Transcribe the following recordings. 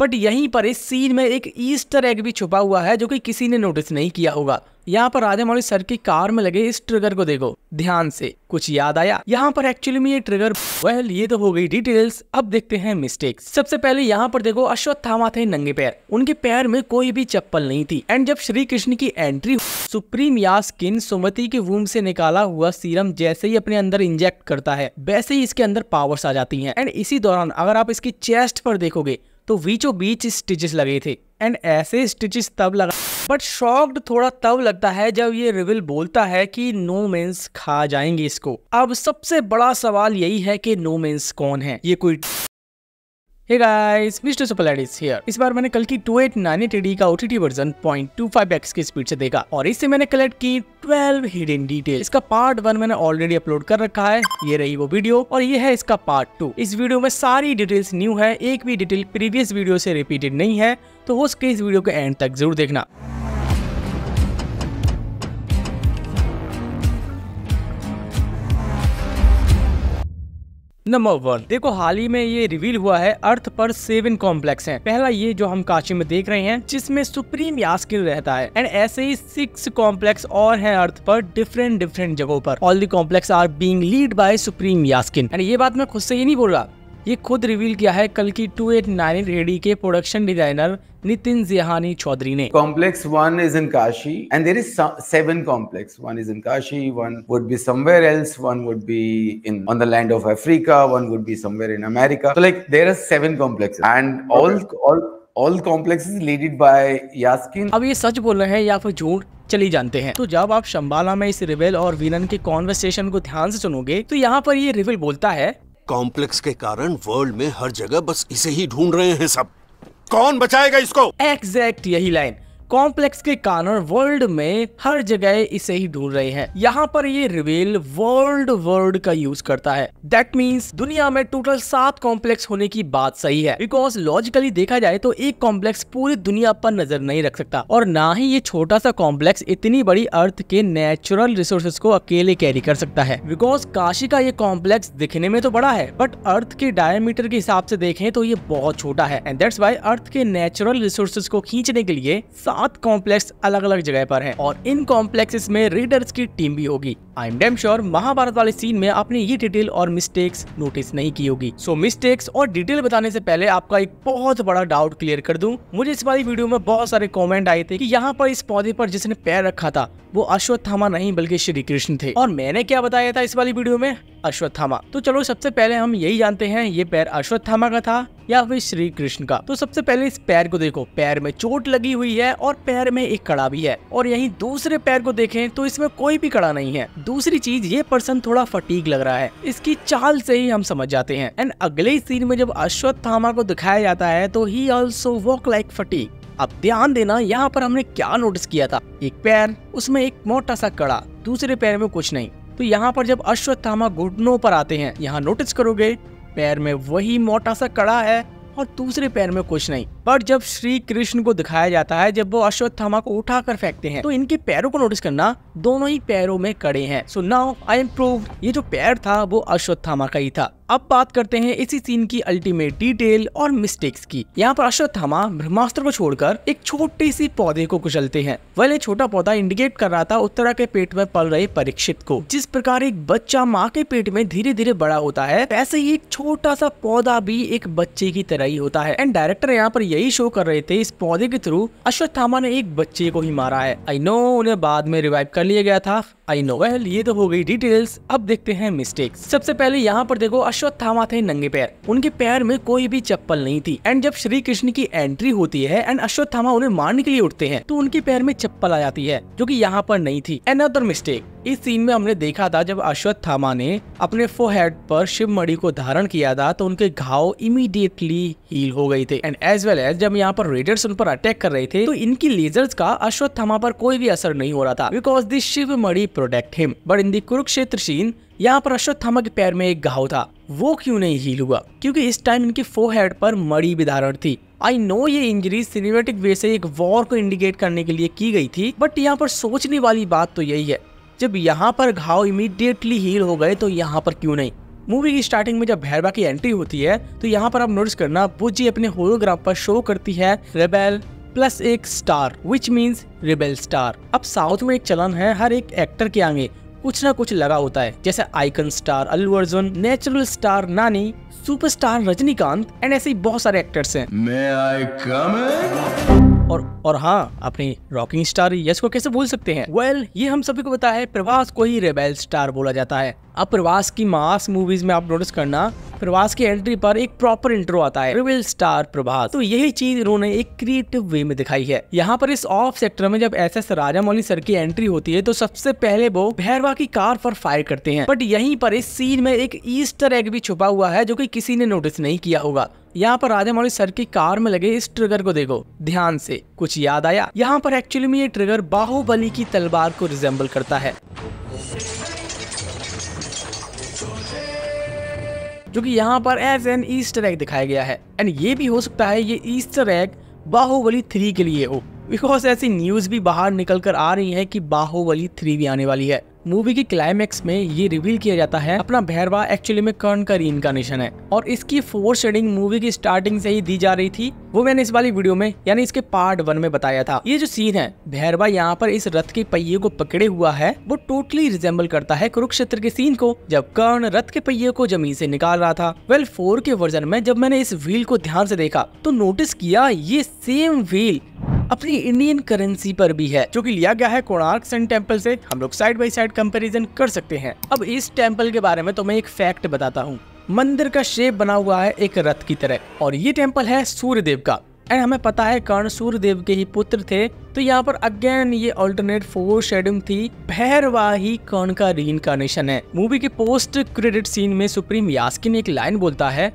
But यहीं पर इस सीन में एक ईस्टर एग भी छुपा हुआ है जो कि किसी ने नोटिस नहीं किया होगा यहाँ पर राधे मौली सर की कार में लगे इस ट्रिगर को देखो ध्यान से कुछ याद आया यहाँ पर एक्चुअली में ये ट्रिगर वेल ये तो हो गई डिटेल्स अब देखते हैं मिस्टेक सबसे पहले यहाँ पर देखो अश्वत्थामा थे नंगे पैर उनके पैर में कोई भी चप्पल नहीं थी एंड जब श्री कृष्ण की entry Supreme Yaskin Sumati के वूम से निकाला हुआ सीरम जैसे ही अपने अंदर इंजेक्ट करता है वैसे ही इसके अंदर पावर्स आ जाती है एंड इसी दौरान अगर आप इसकी चेस्ट पर देखोगे तो बीचों बीच स्टिचेस लगे थे एंड ऐसे स्टिचेस तब लगा बट शॉक्ड थोड़ा तब लगता है जब ये रिविल बोलता है कि नो मेंस खा जाएंगे इसको अब सबसे बड़ा सवाल यही है कि नो मेंस कौन है ये कोई हे गाइस मिस्टर सुपरलैडिस here. इस बार मैंने कल की 2898 का ओटीटी वर्जन 0.25x की स्पीड से देखा और इससे मैंने कलेक्ट की 12 हिडन डिटेल इसका पार्ट वन मैंने ऑलरेडी अपलोड कर रखा है ये रही वो वीडियो और ये है इसका पार्ट टू इस वीडियो में सारी डिटेल्स न्यू है एक भी डिटेल प्रीवियस वीडियो से रिपीटेड नहीं है तो हो सके इस वीडियो को एंड तक जरूर देखना नंबर वन देखो हाल ही में ये रिवील हुआ है अर्थ पर सेवन कॉम्प्लेक्स हैं पहला ये जो हम काशी में देख रहे हैं जिसमें सुप्रीम यास्किन रहता है एंड ऐसे ही सिक्स कॉम्प्लेक्स और हैं अर्थ पर डिफरेंट डिफरेंट जगहों पर all the complex are being lead by Supreme Yaskin and ये बात मैं खुद से ये नहीं बोल रहा ये खुद रिवील किया है कल की टू एट नाइन रेडी के प्रोडक्शन डिजाइनर नितिन जिहानी चौधरी ने complex one is in Kashi and there is seven complex one is in Kashi one would be somewhere else one would be in on the land of Africa one would be somewhere in America like there are seven complex and all all all complexes leaded by Yaskin अब ये सच बोल रहे हैं या फिर झूठ चली जानते हैं तो जब आप शंबाला में इस रिवेल और विलन के कॉन्वर्सेशन को ध्यान से सुनोगे तो यहाँ पर ये रिवेल बोलता है कॉम्प्लेक्स के कारण वर्ल्ड में हर जगह बस इसे ही ढूंढ रहे हैं सब कौन बचाएगा इसको एग्जैक्ट यही लाइन कॉम्प्लेक्स के कारण वर्ल्ड में हर जगह इसे ही ढूंढ रहे हैं यहाँ पर ये रिवेल वर्ल्ड वर्ल्ड का यूज करता है दैट मीन्स दुनिया में टोटल सात कॉम्प्लेक्स होने की बात सही है बिकॉज लॉजिकली देखा जाए तो एक कॉम्प्लेक्स पूरी दुनिया पर नजर नहीं रख सकता और ना ही ये छोटा सा कॉम्प्लेक्स इतनी बड़ी अर्थ के नेचुरल रिसोर्सेस को अकेले कैरी कर सकता है बिकॉज काशी का ये कॉम्प्लेक्स दिखने में तो बड़ा है बट अर्थ के डायमीटर के हिसाब से देखें तो ये बहुत छोटा है एंड दैट्स वाई अर्थ के नेचुरल रिसोर्सेज को खींचने के लिए सात कॉम्प्लेक्स अलग अलग जगह पर हैं और इन कॉम्प्लेक्सेस में रीडर्स की टीम भी होगी I am damn sure Mahabharata वाले सीन में आपने ये डिटेल और मिस्टेक्स नोटिस नहीं की होगी सो so, मिस्टेक्स और डिटेल बताने से पहले आपका एक बहुत बड़ा डाउट क्लियर कर दूं मुझे इस वाली वीडियो में बहुत सारे कमेंट आए थे कि यहाँ पर इस पौधे पर जिसने पैर रखा था वो अश्वत्थामा नहीं बल्कि श्री कृष्ण थे और मैंने क्या बताया था इस वाली वीडियो में अश्वत्थामा तो चलो सबसे पहले हम यही जानते हैं ये पैर अश्वत्थामा का था या फिर श्री कृष्ण का तो सबसे पहले इस पैर को देखो पैर में चोट लगी हुई है और पैर में एक कड़ा भी है और यही दूसरे पैर को देखे तो इसमें कोई भी कड़ा नहीं है दूसरी चीज ये पर्सन थोड़ा फटीक लग रहा है इसकी चाल से ही हम समझ जाते हैं एंड अगले सीन में जब अश्वत्थामा को दिखाया जाता है तो ही ऑल्सो वॉक लाइक फटीक अब ध्यान देना यहाँ पर हमने क्या नोटिस किया था एक पैर उसमें एक मोटा सा कड़ा दूसरे पैर में कुछ नहीं तो यहाँ पर जब अश्वत्थामा घुटनों पर आते हैं यहाँ नोटिस करोगे पैर में वही मोटा सा कड़ा है और दूसरे पैर में कुछ नहीं पर जब श्री कृष्ण को दिखाया जाता है जब वो अश्वत्थामा को उठा कर फेंकते हैं तो इनके पैरों को नोटिस करना दोनों ही पैरों में कड़े हैं so now I am prove ये जो पैर था वो अश्वत्थामा का ही था अब बात करते हैं इसी सीन की अल्टीमेट डिटेल और मिस्टेक्स की यहाँ पर अश्वत्थामा ब्रह्मास्त्र को छोड़कर एक छोटे सी पौधे को कुचलते हैं वह ये छोटा पौधा इंडिकेट कर रहा था उत्तरा के पेट में पल रहे परीक्षित को जिस प्रकार एक बच्चा माँ के पेट में धीरे धीरे बड़ा होता है वैसे ही एक छोटा सा पौधा भी एक बच्चे की तरह ही होता है एंड डायरेक्टर यहाँ पर यही शो कर रहे थे इस पौधे के थ्रू अश्वत्थामा ने एक बच्चे को ही मारा है आई नो उन्हें बाद में रिवाइव कर लिया गया था आई नो वेल ये तो हो गई डिटेल्स अब देखते हैं मिस्टेक सबसे पहले यहाँ पर देखो अश्वत्थामा थे नंगे पैर उनके पैर में कोई भी चप्पल नहीं थी एंड जब श्री कृष्ण की एंट्री होती है एंड अश्वत्थामा उन्हें मारने के लिए उठते हैं तो उनके पैर में चप्पल आ जाती है जो की यहाँ पर नहीं थी एन अदर मिस्टेक इस सीन में हमने देखा था जब अश्वत्थामा ने अपने फोहेड पर शिव मणि को धारण किया था तो उनके घाव इमीडिएटली हील हो गए थे एंड एज वेल एज जब यहाँ पर रेडर्स उन पर अटैक कर रहे थे तो इनकी लेजर्स का अश्वत्थामा पर कोई भी असर नहीं हो रहा था because this Shiv Mani protect him but in the Kurukshetra scene यहाँ पर अश्वत्थामा के पैर में एक घाव था वो क्यों नहीं हील हुआ क्योंकि इस टाइम इनके फोहेड पर मड़ी भी धारण थी आई नो ये इंजरी सिनेमेटिक वे से एक वॉर को इंडिकेट करने के लिए की गई थी बट यहाँ पर सोचने वाली बात तो यही है जब यहाँ पर घाव इमीडिएटली हील हो गए तो यहाँ पर क्यों नहीं मूवी की स्टार्टिंग में जब भैरवा की एंट्री होती है तो यहाँ पर आप नोटिस करना बुजी अपने होलोग्राफ पर शो करती है रेबेल प्लस एक star which means rebel star अब साउथ में एक चलन है हर एक एक्टर के आगे कुछ ना कुछ लगा होता है जैसे icon star Allu Arjun natural star Nani superstar Rajinikanth and ऐसे बहुत सारे एक्टर्स हैं और और हाँ अपनी रॉकिंग स्टार यश को कैसे भूल सकते हैं वेल well, ये हम सभी को पता है प्रवास को ही रेबेल स्टार बोला जाता है अब प्रवास की मास मूवीज में आप नोटिस करना प्रवास की एंट्री पर एक प्रॉपर इंट्रो आता है रिविल स्टार प्रभास तो यही चीज इन्होंने एक क्रिएटिव वे में दिखाई है यहाँ पर इस ऑफ सेक्टर में जब एस एस राजामौली सर की एंट्री होती है तो सबसे पहले वो भैरवा की कार पर फायर करते हैं बट यहीं पर इस सीन में एक ईस्टर एग भी छुपा हुआ है जो कि किसी ने नोटिस नहीं किया होगा यहाँ पर राधे मौली सर की कार में लगे इस ट्रिगर को देखो ध्यान से कुछ याद आया यहाँ पर एक्चुअली में ये ट्रिगर बाहुबली की तलवार को रिजेंबल करता है जो कि यहाँ पर एज एन ईस्टर एग दिखाया गया है एंड ये भी हो सकता है ये ईस्टर एग बाहुबली थ्री के लिए हो बिकॉज ऐसी न्यूज भी बाहर निकल कर आ रही है कि बाहुबली थ्री भी आने वाली है मूवी की क्लाइमैक्स में ये रिवील किया जाता है अपना भैरवा एक्चुअली में कर्ण का रीइनकार्नेशन है और इसकी फोर शेडिंग मूवी की स्टार्टिंग से ही दी जा रही थी वो मैंने इस वाली वीडियो में यानी इसके पार्ट वन में बताया था ये जो सीन है भैरवा यहाँ पर इस रथ के पहिये को पकड़े हुआ है वो टोटली रिजेम्बल करता है कुरुक्षेत्र के सीन को जब कर्ण रथ के पहिये को जमीन से निकाल रहा था वेल फोर के वर्जन में जब मैंने इस व्हील को ध्यान से देखा तो नोटिस किया ये सेम व्हील अपनी इंडियन करेंसी पर भी है जो कि लिया गया है कोणार्क सन टेम्पल से हम लोग साइड बाई साइड कंपैरिजन कर सकते हैं अब इस टेम्पल के बारे में तो मैं एक फैक्ट बताता हूँ मंदिर का शेप बना हुआ है एक रथ की तरह और ये टेम्पल है सूर्य देव का एंड हमें पता है कर्ण सूर्य देव के ही पुत्र थे तो यहाँ पर अगेन ये ऑल्टरनेट फोर शेडिंग थी भैरवाही कर्ण का इनकारनेशन है मूवी के पोस्ट क्रेडिट सीन में सुप्रीम यास्किन एक लाइन बोलता है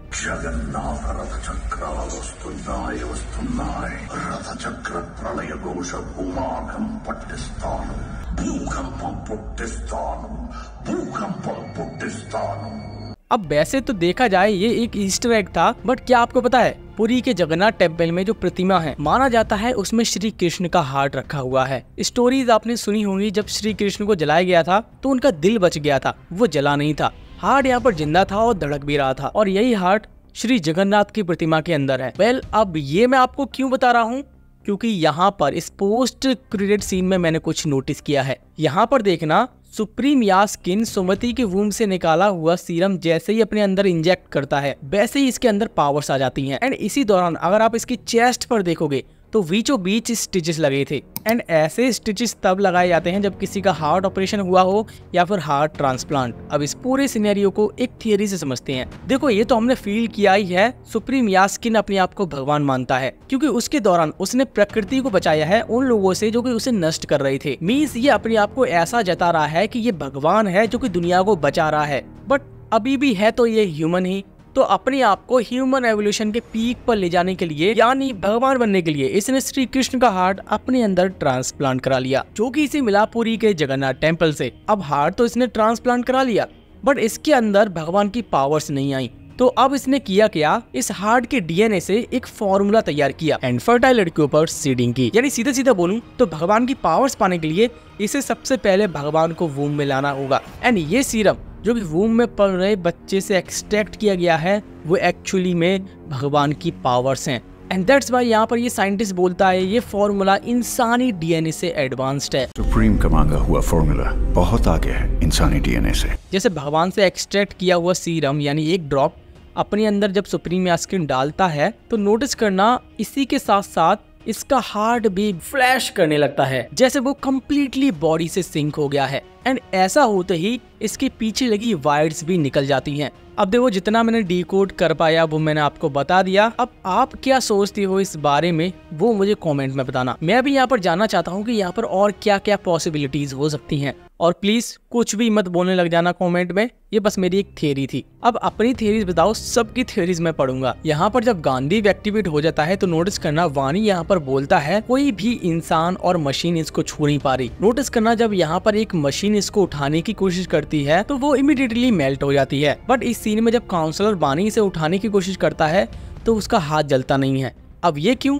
अब वैसे तो देखा जाए ये एक ईस्टर एग था बट क्या आपको पता है पुरी के जगन्नाथ टेम्पल में जो प्रतिमा है माना जाता है उसमें श्री कृष्ण का हार्ट रखा हुआ है स्टोरीज आपने सुनी होंगी जब श्री कृष्ण को जलाया गया था तो उनका दिल बच गया था वो जला नहीं था हार्ट यहाँ पर जिंदा था और धड़क भी रहा था और यही हार्ट श्री जगन्नाथ की प्रतिमा के अंदर है वेल अब ये मैं आपको क्यों बता रहा हूँ क्योंकि यहाँ पर इस पोस्ट क्रेडिट सीन में मैंने कुछ नोटिस किया है यहाँ पर देखना सुप्रीम या स्किन सुमति के वूम से निकाला हुआ सीरम जैसे ही अपने अंदर इंजेक्ट करता है वैसे ही इसके अंदर पावर्स आ जाती हैं एंड इसी दौरान अगर आप इसकी चेस्ट पर देखोगे तो बीचों बीच स्टिचेस लगे थे एंड ऐसे स्टिचेस तब लगाए जाते हैं जब किसी का हार्ट ऑपरेशन हुआ हो या फिर हार्ट ट्रांसप्लांट अब इस पूरे सिनेरियो को एक थियरी से समझते हैं देखो ये तो हमने फील किया ही है सुप्रीम यास्किन अपने आप को भगवान मानता है क्योंकि उसके दौरान उसने प्रकृति को बचाया है उन लोगों से जो कि उसे नष्ट कर रहे थे मीन्स ये अपने आप को ऐसा जता रहा है की ये भगवान है जो की दुनिया को बचा रहा है बट अभी भी है तो ये ह्यूमन ही तो अपने आप को ह्यूमन एवोल्यूशन के पीक पर ले जाने के लिए यानी भगवान बनने के लिए इसने श्री कृष्ण का हार्ट अपने अंदर ट्रांसप्लांट करा लिया जो कि इसे मिला पुरी के जगन्नाथ टेम्पल से अब हार्ट तो इसने ट्रांसप्लांट करा लिया बट इसके अंदर भगवान की पावर्स नहीं आई तो अब इसने किया क्या इस हार्ट के डीएनए से एक फॉर्मूला तैयार किया एंड फर्टाइल लड़कियों पर सीडिंग की यानी सीधे सीधे बोलूं तो भगवान की पावर्स पाने के लिए इसे सबसे पहले भगवान को वूम में लाना होगा एंड ये सीरम जो भी वूम में पल रहे बच्चे से एक्सट्रैक्ट किया गया है वो एक्चुअली में भगवान की पावर्स हैं एंड दैट्स वाई यहाँ पर ये साइंटिस्ट बोलता है ये फॉर्मूला इंसानी डीएनए से एडवांस्ड है सुप्रीम कमांगा हुआ फॉर्मूला बहुत आगे है इंसानी डीएनए से जैसे भगवान से एक्सट्रैक्ट किया हुआ सीरम यानी एक ड्रॉप अपने अंदर जब सुप्रीम आइसक्रीम डालता है तो नोटिस करना इसी के साथ साथ इसका हार्ट भी फ्लैश करने लगता है जैसे वो कम्प्लीटली बॉडी से सिंक हो गया है एंड ऐसा होते ही इसके पीछे लगी वायर्स भी निकल जाती हैं अब देखो जितना मैंने डी कर पाया वो मैंने आपको बता दिया अब आप क्या सोचते हो इस बारे में वो मुझे कमेंट में बताना मैं भी यहाँ पर जानना चाहता हूँ कि यहाँ पर और क्या क्या पॉसिबिलिटीज हो सकती हैं और प्लीज़ कुछ भी मत बोलने लग जाना कमेंट में ये बस मेरी एक थियोरी थी अब अपनी थेरीज बताओ सबकी थेरीज मैं पढ़ूंगा यहाँ पर जब गांधी एक्टिवेट हो जाता है तो नोटिस करना वानी यहाँ पर बोलता है कोई भी इंसान और मशीन इसको छू नहीं पा रही नोटिस करना जब यहाँ पर एक मशीन इसको उठाने की कोशिश करती है तो वो इमिडिएटली मेल्ट हो जाती है बट इस सीन में जब काउंसलर वानी इसे उठाने की कोशिश करता है तो उसका हाथ जलता नहीं है अब ये क्यों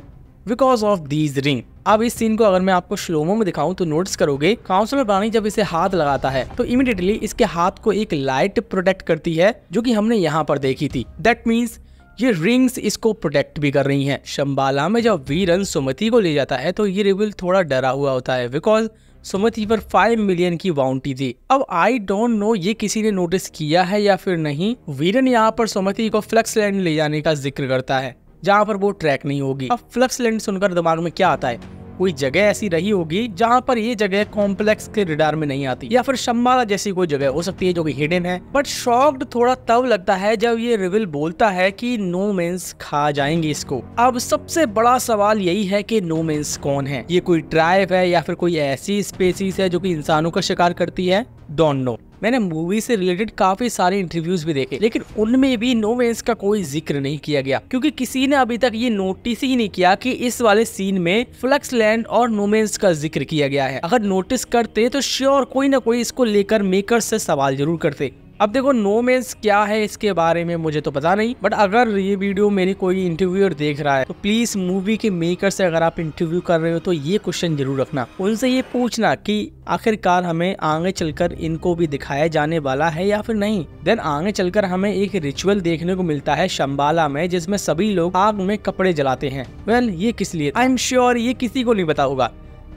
बिकॉज ऑफ दीज रिंग अब इस सीन को अगर मैं आपको श्लोमो में दिखाऊं तो नोटिस करोगे काउंसलर प्राणी जब इसे हाथ लगाता है तो इमिडिएटली इसके हाथ को एक लाइट प्रोटेक्ट करती है जो कि हमने यहाँ पर देखी थी दैट मीन्स ये रिंग्स इसको प्रोटेक्ट भी कर रही हैं शंबाला में जब वीरन सुमति को ले जाता है तो ये रिविल थोड़ा डरा हुआ होता है बिकॉज सुमति पर 5 मिलियन की वाउंटी थी अब आई डोंट नो ये किसी ने नोटिस किया है या फिर नहीं वीरन यहाँ पर सुमति को फ्लेक्स लैंड ले जाने का जिक्र करता है जहाँ पर वो ट्रैक नहीं होगी अब फ्लक्स लैंड सुनकर दिमाग में क्या आता है कोई जगह ऐसी रही होगी जहाँ पर ये जगह कॉम्प्लेक्स के रिडार में नहीं आती या फिर शम्बाला जैसी कोई जगह हो सकती है जो कि हिडन है बट शॉक्ड थोड़ा तब लगता है जब ये रिविल बोलता है कि नो मेन्स खा जाएंगे इसको अब सबसे बड़ा सवाल यही है कि नो मेन्स कौन है ये कोई ट्राइब है या फिर कोई ऐसी स्पेसीज है जो की इंसानों का शिकार करती है डोंट नो मैंने मूवी से रिलेटेड काफी सारे इंटरव्यूज भी देखे लेकिन उनमें भी नोवेंस का कोई जिक्र नहीं किया गया क्योंकि किसी ने अभी तक ये नोटिस ही नहीं किया कि इस वाले सीन में फ्लक्स लैंड और नोमेंस का जिक्र किया गया है अगर नोटिस करते तो श्योर कोई ना कोई इसको लेकर मेकर से सवाल जरूर करते अब देखो नो मेन्स क्या है इसके बारे में मुझे तो पता नहीं बट अगर ये वीडियो मेरी कोई इंटरव्यूअर देख रहा है तो प्लीज मूवी के मेकर से अगर आप इंटरव्यू कर रहे हो तो ये क्वेश्चन जरूर रखना उनसे ये पूछना कि आखिरकार हमें आगे चलकर इनको भी दिखाया जाने वाला है या फिर नहीं देन आगे चलकर हमें एक रिचुअल देखने को मिलता है शम्बाला में जिसमे सभी लोग आग में कपड़े जलाते हैं वेल ये किस लिए आई एम श्योर ये किसी को नहीं बता होगा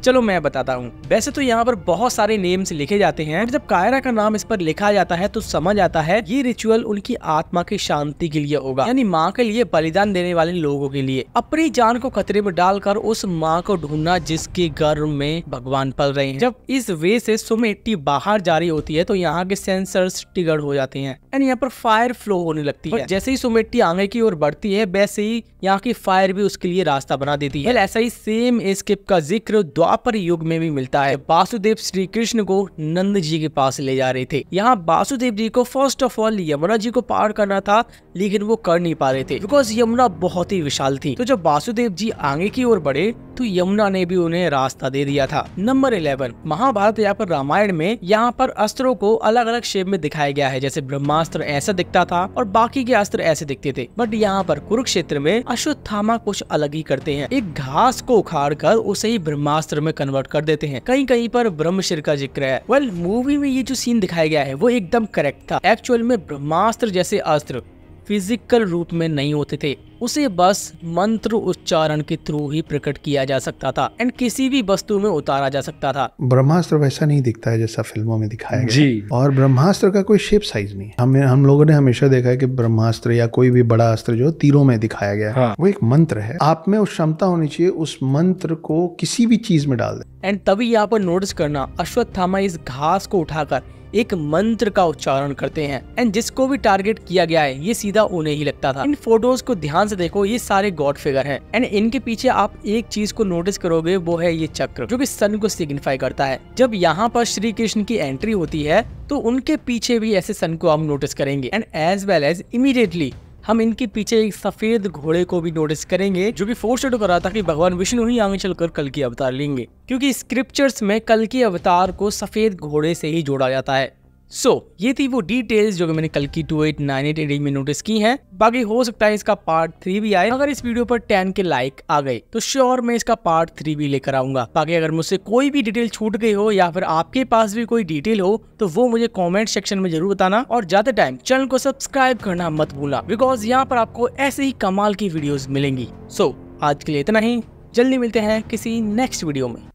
चलो मैं बताता हूँ वैसे तो यहाँ पर बहुत सारे नेम्स लिखे जाते हैं जब कायरा का नाम इस पर लिखा जाता है तो समझ आता है ये रिचुअल उनकी आत्मा की शांति के लिए होगा यानी माँ के लिए बलिदान देने वाले लोगों के लिए अपनी जान को खतरे में डालकर उस माँ को ढूंढना जिसके घर में भगवान पल रहे हैं जब इस वे से सुमेटी बाहर जारी होती है तो यहाँ के सेंसर टिगर हो जाते हैं एंड यहाँ पर फायर फ्लो होने लगती है जैसे ही सुमेट्टी आगे की ओर बढ़ती है वैसे ही यहाँ की फायर भी उसके लिए रास्ता बना देती है ऐसा ही सेम स्किप का जिक्र द्वार द्वापर युग में भी मिलता है वासुदेव श्री कृष्ण को नंद जी के पास ले जा रहे थे यहाँ वासुदेव जी को first of all Yamuna ji को पार करना था लेकिन वो कर नहीं पा रहे थे बिकॉज यमुना बहुत ही विशाल थी तो जब वासुदेव जी आगे की ओर बढ़े तो यमुना ने भी उन्हें रास्ता दे दिया था नंबर इलेवन महाभारत यहाँ पर रामायण में यहाँ पर अस्त्रों को अलग अलग शेप में दिखाया गया है जैसे ब्रह्मास्त्र ऐसा दिखता था और बाकी के अस्त्र ऐसे दिखते थे बट यहाँ पर कुरुक्षेत्र में अश्वत्थामा कुछ अलग ही करते हैं एक घास को उखाड़ कर उसे ही ब्रह्मास्त्र में कन्वर्ट कर देते हैं कहीं कहीं पर ब्रह्मशिर का जिक्र है वेल well, मूवी में ये जो सीन दिखाया गया है वो एकदम करेक्ट था एक्चुअल में ब्रह्मास्त्र जैसे अस्त्र फिजिकल रूप में नहीं होते थे उसे बस मंत्र उच्चारण के थ्रू ही प्रकट किया जा सकता था एंड किसी भी वस्तु में उतारा जा सकता था ब्रह्मास्त्र वैसा नहीं दिखता है जैसा फिल्मों में दिखाया गया और ब्रह्मास्त्र का कोई शेप साइज नहीं है हमें हम लोगों ने हमेशा देखा है कि ब्रह्मास्त्र या कोई भी बड़ा अस्त्र जो तीरों में दिखाया गया है हाँ। वो एक मंत्र है आप में उस क्षमता होनी चाहिए उस मंत्र को किसी भी चीज में डाल दे एंड तभी यहाँ पर नोटिस करना अश्वत्थामा इस घास को उठाकर एक मंत्र का उच्चारण करते हैं एंड जिसको भी टारगेट किया गया है ये सीधा उन्हें ही लगता था इन फोटोज को ध्यान से देखो ये सारे गॉड फिगर हैं एंड इनके पीछे आप एक चीज को नोटिस करोगे वो है ये चक्र जो कि सन को सिग्निफाई करता है जब यहाँ पर श्री कृष्ण की एंट्री होती है तो उनके पीछे भी ऐसे सन को आप नोटिस करेंगे and as well as immediately हम इनके पीछे एक सफेद घोड़े को भी नोटिस करेंगे जो कि फोर्स कर रहा था कि भगवान विष्णु ही आगे चलकर कल की अवतार लेंगे क्योंकि स्क्रिप्चर्स में कल के अवतार को सफेद घोड़े से ही जोड़ा जाता है सो so, ये थी वो डिटेल्स जो कि मैंने कल की two eight nine eight range में नोटिस की हैं बाकी हो सकता है इसका पार्ट थ्री भी आए अगर इस वीडियो पर टेन के लाइक आ गए तो श्योर मैं इसका पार्ट थ्री भी लेकर आऊंगा बाकी अगर मुझसे कोई भी डिटेल छूट गई हो या फिर आपके पास भी कोई डिटेल हो तो वो मुझे कॉमेंट सेक्शन में जरूर बताना और ज्यादा टाइम चैनल को सब्सक्राइब करना मत भूलना बिकॉज यहाँ पर आपको ऐसे ही कमाल की वीडियोज मिलेंगी सो so, आज के लिए इतना ही जल्दी मिलते हैं किसी नेक्स्ट वीडियो में